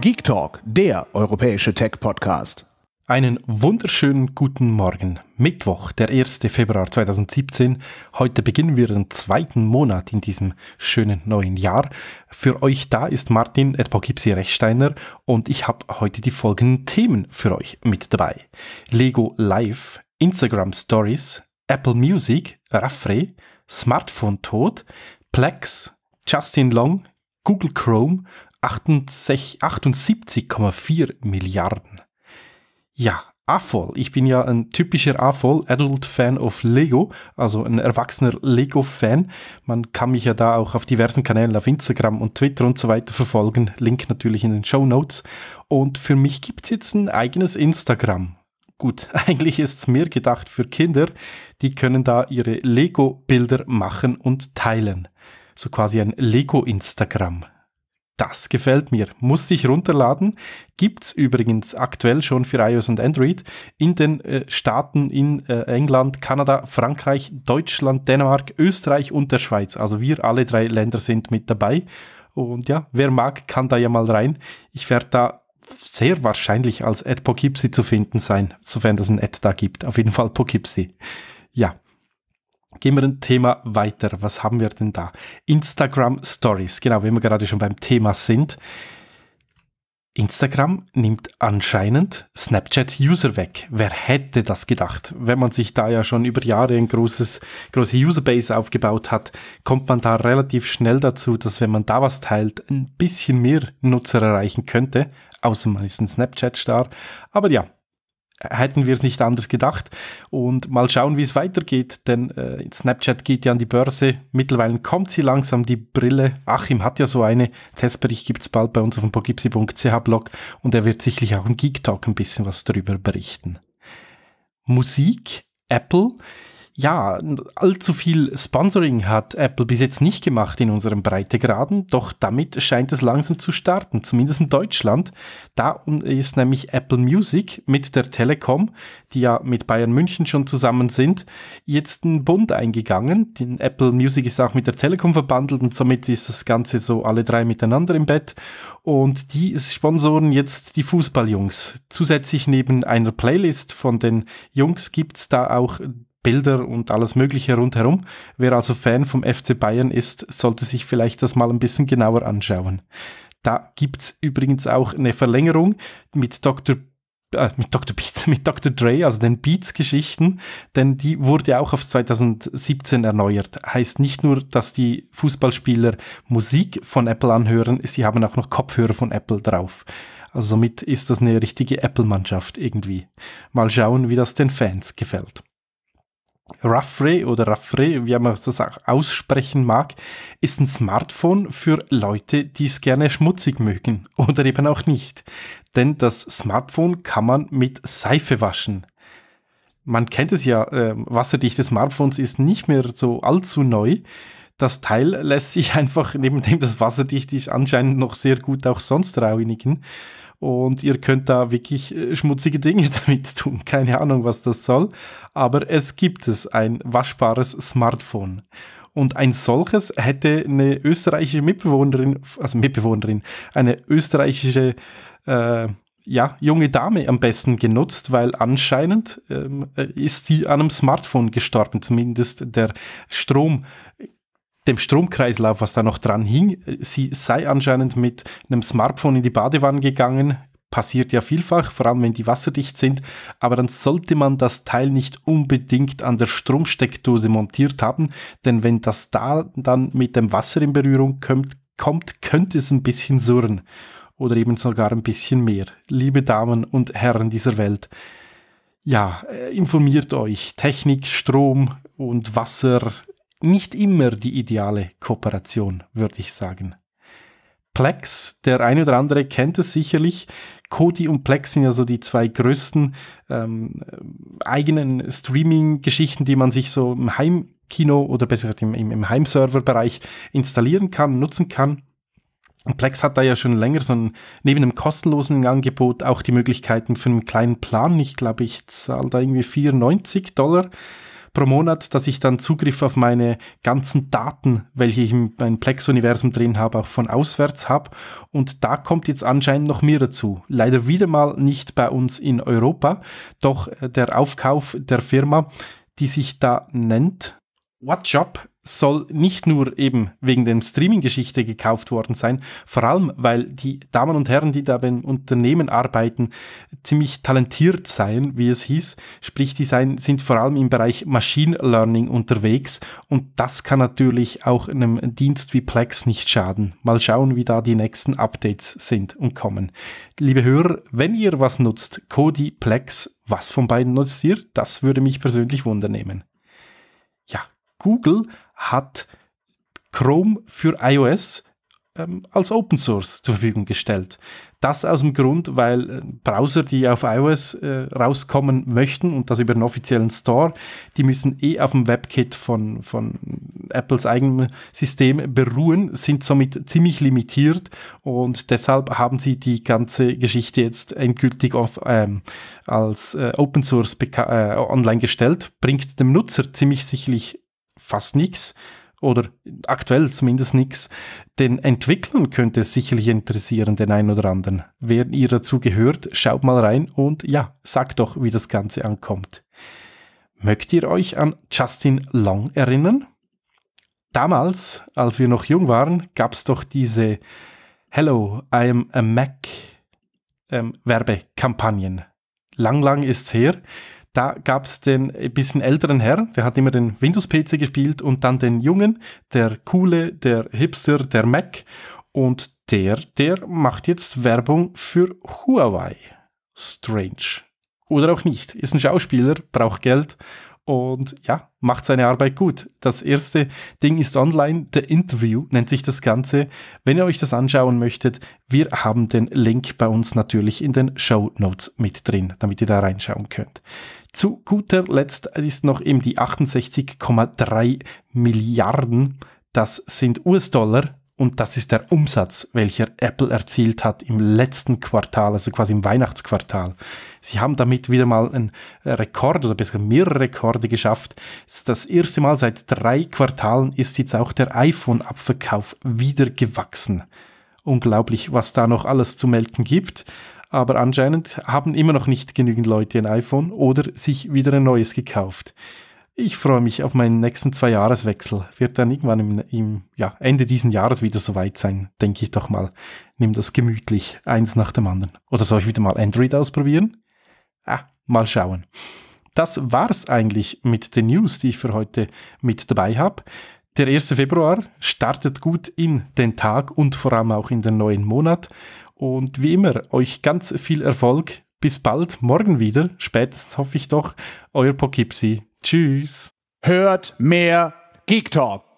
Geek Talk, der europäische Tech-Podcast. Einen wunderschönen guten Morgen. Mittwoch, der 1. Februar 2017. Heute beginnen wir den zweiten Monat in diesem schönen neuen Jahr. Für euch da ist Martin Edpogipsi Rechsteiner und ich habe heute die folgenden Themen für euch mit dabei. Lego Live, Instagram Stories, Apple Music, Raffre, Smartphone Tod, Plex, Justin Long, Google Chrome, 78,4 Milliarden. Ja, AFOL. Ich bin ja ein typischer AFOL, Adult Fan of Lego, also ein erwachsener Lego-Fan. Man kann mich ja da auch auf diversen Kanälen auf Instagram und Twitter und so weiter verfolgen. Link natürlich in den Show Notes. Und für mich gibt es jetzt ein eigenes Instagram. Gut, eigentlich ist es mehr gedacht für Kinder. Die können da ihre Lego-Bilder machen und teilen. So quasi ein Lego-Instagram. Das gefällt mir. Muss ich runterladen. Gibt's übrigens aktuell schon für iOS und Android in den äh, Staaten in äh, England, Kanada, Frankreich, Deutschland, Dänemark, Österreich und der Schweiz. Also wir alle drei Länder sind mit dabei. Und ja, wer mag, kann da ja mal rein. Ich werde da sehr wahrscheinlich als Ad Poughkeepsie zu finden sein, sofern es ein Ad da gibt. Auf jeden Fall Poughkeepsie. Ja, Gehen wir ein Thema weiter. Was haben wir denn da? Instagram Stories. Genau, wenn wir gerade schon beim Thema sind. Instagram nimmt anscheinend Snapchat-User weg. Wer hätte das gedacht? Wenn man sich da ja schon über Jahre ein großes, große Userbase aufgebaut hat, kommt man da relativ schnell dazu, dass wenn man da was teilt, ein bisschen mehr Nutzer erreichen könnte. Außer man ist ein Snapchat-Star. Aber ja, hätten wir es nicht anders gedacht. Und mal schauen, wie es weitergeht, denn äh, Snapchat geht ja an die Börse. Mittlerweile kommt sie langsam, die Brille. Achim hat ja so eine. Testbericht gibt es bald bei uns auf dem pogipsi.ch-Blog und er wird sicherlich auch im Geek Talk ein bisschen was darüber berichten. Musik, Apple. Ja, allzu viel Sponsoring hat Apple bis jetzt nicht gemacht in unserem Breitegraden, doch damit scheint es langsam zu starten, zumindest in Deutschland. Da ist nämlich Apple Music mit der Telekom, die ja mit Bayern München schon zusammen sind, jetzt einen Bund eingegangen. Den Apple Music ist auch mit der Telekom verbandelt und somit ist das Ganze so alle drei miteinander im Bett. Und die sponsoren jetzt die Fußballjungs. Zusätzlich neben einer Playlist von den Jungs gibt es da auch Bilder und alles Mögliche rundherum. Wer also Fan vom FC Bayern ist, sollte sich vielleicht das mal ein bisschen genauer anschauen. Da gibt es übrigens auch eine Verlängerung mit Dr. Äh, mit Dr. Beats, mit Dr. Dre, also den Beats-Geschichten, denn die wurde auch auf 2017 erneuert. Heißt nicht nur, dass die Fußballspieler Musik von Apple anhören, sie haben auch noch Kopfhörer von Apple drauf. Also somit ist das eine richtige Apple-Mannschaft irgendwie. Mal schauen, wie das den Fans gefällt. Raffre oder Raffre, wie man das auch aussprechen mag, ist ein Smartphone für Leute, die es gerne schmutzig mögen oder eben auch nicht. Denn das Smartphone kann man mit Seife waschen. Man kennt es ja, äh, wasserdichte Smartphones ist nicht mehr so allzu neu. Das Teil lässt sich einfach, neben dem das wasserdicht ist, anscheinend noch sehr gut auch sonst reinigen und ihr könnt da wirklich äh, schmutzige Dinge damit tun. Keine Ahnung, was das soll. Aber es gibt es, ein waschbares Smartphone. Und ein solches hätte eine österreichische Mitbewohnerin, also Mitbewohnerin, eine österreichische äh, ja, junge Dame am besten genutzt, weil anscheinend ähm, äh, ist sie an einem Smartphone gestorben, zumindest der Strom dem Stromkreislauf, was da noch dran hing. Sie sei anscheinend mit einem Smartphone in die Badewanne gegangen. Passiert ja vielfach, vor allem wenn die wasserdicht sind. Aber dann sollte man das Teil nicht unbedingt an der Stromsteckdose montiert haben, denn wenn das da dann mit dem Wasser in Berührung kommt, kommt könnte es ein bisschen surren. Oder eben sogar ein bisschen mehr. Liebe Damen und Herren dieser Welt, ja, äh, informiert euch. Technik, Strom und Wasser, nicht immer die ideale Kooperation, würde ich sagen. Plex, der eine oder andere kennt es sicherlich. Kodi und Plex sind ja so die zwei größten ähm, eigenen Streaming-Geschichten, die man sich so im Heimkino oder besser gesagt im, im Heimserver-Bereich installieren kann, nutzen kann. Und Plex hat da ja schon länger so ein, neben einem kostenlosen Angebot auch die Möglichkeiten für einen kleinen Plan. Ich glaube, ich zahle da irgendwie 94 Dollar pro Monat, dass ich dann Zugriff auf meine ganzen Daten, welche ich in meinem Plex-Universum drin habe, auch von auswärts habe. Und da kommt jetzt anscheinend noch mehr dazu. Leider wieder mal nicht bei uns in Europa, doch äh, der Aufkauf der Firma, die sich da nennt, WhatsApp soll nicht nur eben wegen der Streaming-Geschichte gekauft worden sein, vor allem weil die Damen und Herren, die da beim Unternehmen arbeiten, ziemlich talentiert seien, wie es hieß. Sprich, die seien, sind vor allem im Bereich Machine Learning unterwegs und das kann natürlich auch einem Dienst wie Plex nicht schaden. Mal schauen, wie da die nächsten Updates sind und kommen. Liebe Hörer, wenn ihr was nutzt, Kodi, Plex, was von beiden nutzt ihr? Das würde mich persönlich wundernehmen. Ja, Google hat Chrome für iOS ähm, als Open Source zur Verfügung gestellt. Das aus dem Grund, weil äh, Browser, die auf iOS äh, rauskommen möchten und das über einen offiziellen Store, die müssen eh auf dem WebKit von, von Apples eigenem System beruhen, sind somit ziemlich limitiert und deshalb haben sie die ganze Geschichte jetzt endgültig auf, ähm, als äh, Open Source äh, online gestellt. Bringt dem Nutzer ziemlich sicherlich fast nichts oder aktuell zumindest nichts, Den Entwicklern könnte es sicherlich interessieren, den einen oder anderen. Wer ihr dazu gehört, schaut mal rein und ja, sagt doch, wie das Ganze ankommt. Mögt ihr euch an Justin Long erinnern? Damals, als wir noch jung waren, gab es doch diese Hello, I am a Mac ähm, Werbekampagnen. Lang, lang ist's her. Da gab es den bisschen älteren Herrn, der hat immer den Windows-PC gespielt und dann den Jungen, der Coole, der Hipster, der Mac. Und der, der macht jetzt Werbung für Huawei. Strange. Oder auch nicht. Ist ein Schauspieler, braucht Geld und ja, macht seine Arbeit gut. Das erste Ding ist online, The Interview nennt sich das Ganze. Wenn ihr euch das anschauen möchtet, wir haben den Link bei uns natürlich in den Show Notes mit drin, damit ihr da reinschauen könnt. Zu guter Letzt ist noch eben die 68,3 Milliarden, das sind US-Dollar, und das ist der Umsatz, welcher Apple erzielt hat im letzten Quartal, also quasi im Weihnachtsquartal. Sie haben damit wieder mal einen Rekord oder besser mehrere Rekorde geschafft. Das erste Mal seit drei Quartalen ist jetzt auch der iPhone-Abverkauf wieder gewachsen. Unglaublich, was da noch alles zu melken gibt. Aber anscheinend haben immer noch nicht genügend Leute ein iPhone oder sich wieder ein neues gekauft. Ich freue mich auf meinen nächsten Zwei-Jahres-Wechsel. Wird dann irgendwann im, im ja, Ende diesen Jahres wieder soweit sein, denke ich doch mal. Nimm das gemütlich, eins nach dem anderen. Oder soll ich wieder mal Android ausprobieren? Ah, mal schauen. Das war's eigentlich mit den News, die ich für heute mit dabei habe. Der 1. Februar startet gut in den Tag und vor allem auch in den neuen Monat. Und wie immer, euch ganz viel Erfolg bis bald, morgen wieder. Spätestens hoffe ich doch. Euer Pokipsi. Tschüss. Hört mehr Geek Talk.